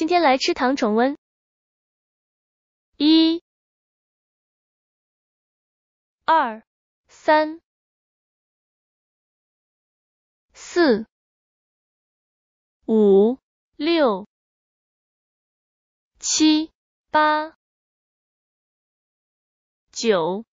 今天来吃糖重温。一、二、三、四、五、六、七、八、九。